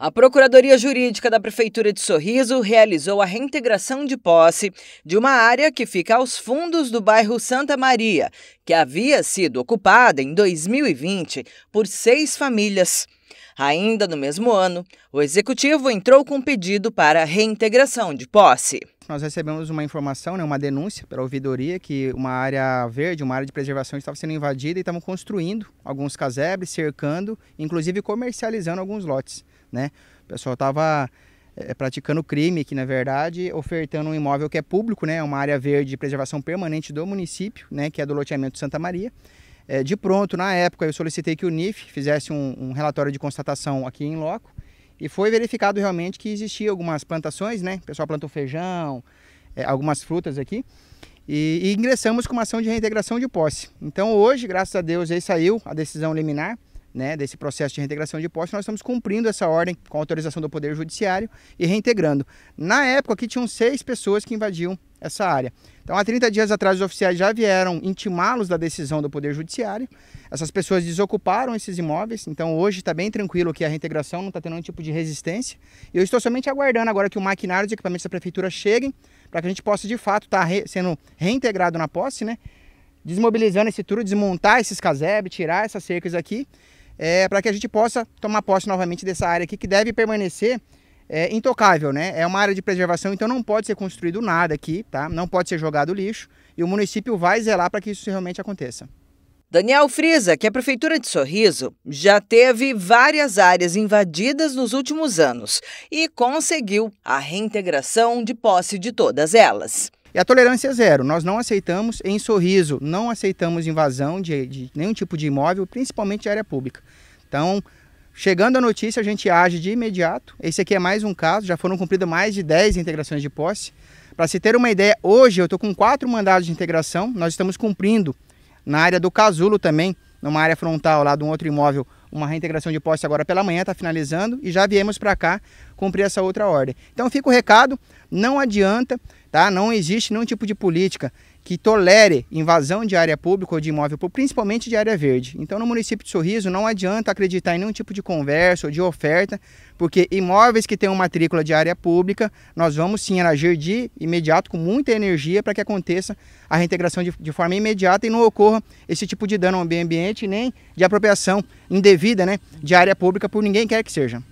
A Procuradoria Jurídica da Prefeitura de Sorriso realizou a reintegração de posse de uma área que fica aos fundos do bairro Santa Maria, que havia sido ocupada em 2020 por seis famílias. Ainda no mesmo ano, o executivo entrou com um pedido para reintegração de posse. Nós recebemos uma informação, né, uma denúncia pela ouvidoria que uma área verde, uma área de preservação estava sendo invadida e estavam construindo alguns casebres, cercando, inclusive comercializando alguns lotes né? O pessoal estava é, eh, praticando crime aqui, na verdade, ofertando um imóvel que é público, né? É uma área verde de preservação permanente do município, né? Que é do loteamento Santa Maria. É, de pronto, na época, eu solicitei que o NIF fizesse um, um relatório de constatação aqui em loco e foi verificado realmente que existia algumas plantações, né? O pessoal plantou feijão, é, algumas frutas aqui. E, e, ingressamos com uma ação de reintegração de posse. Então hoje, graças a Deus, aí saiu a decisão liminar né, desse processo de reintegração de posse, nós estamos cumprindo essa ordem com autorização do Poder Judiciário e reintegrando. Na época, aqui tinham seis pessoas que invadiam essa área. Então, há 30 dias atrás, os oficiais já vieram intimá-los da decisão do Poder Judiciário. Essas pessoas desocuparam esses imóveis, então hoje está bem tranquilo que a reintegração não está tendo nenhum tipo de resistência. E eu estou somente aguardando agora que o maquinário e equipamentos da Prefeitura cheguem para que a gente possa, de fato, estar tá re sendo reintegrado na posse, né? desmobilizando esse turo, desmontar esses casebres, tirar essas cercas aqui é, para que a gente possa tomar posse novamente dessa área aqui que deve permanecer é, intocável, né? É uma área de preservação, então não pode ser construído nada aqui, tá? Não pode ser jogado lixo e o município vai zelar para que isso realmente aconteça. Daniel frisa que a é Prefeitura de Sorriso já teve várias áreas invadidas nos últimos anos e conseguiu a reintegração de posse de todas elas. E a tolerância é zero. Nós não aceitamos, em sorriso, não aceitamos invasão de, de nenhum tipo de imóvel, principalmente de área pública. Então, Chegando a notícia, a gente age de imediato. Esse aqui é mais um caso, já foram cumpridas mais de 10 integrações de posse. Para se ter uma ideia, hoje eu estou com quatro mandados de integração, nós estamos cumprindo na área do casulo também, numa área frontal lá de um outro imóvel, uma reintegração de posse agora pela manhã, está finalizando, e já viemos para cá cumprir essa outra ordem. Então fica o recado, não adianta, tá? Não existe nenhum tipo de política que tolere invasão de área pública ou de imóvel, principalmente de área verde. Então, no município de Sorriso, não adianta acreditar em nenhum tipo de conversa ou de oferta, porque imóveis que têm uma matrícula de área pública, nós vamos sim agir de imediato, com muita energia, para que aconteça a reintegração de, de, forma imediata e não ocorra esse tipo de dano ao meio ambiente, nem de apropriação indevida né, de área pública por ninguém quer que seja.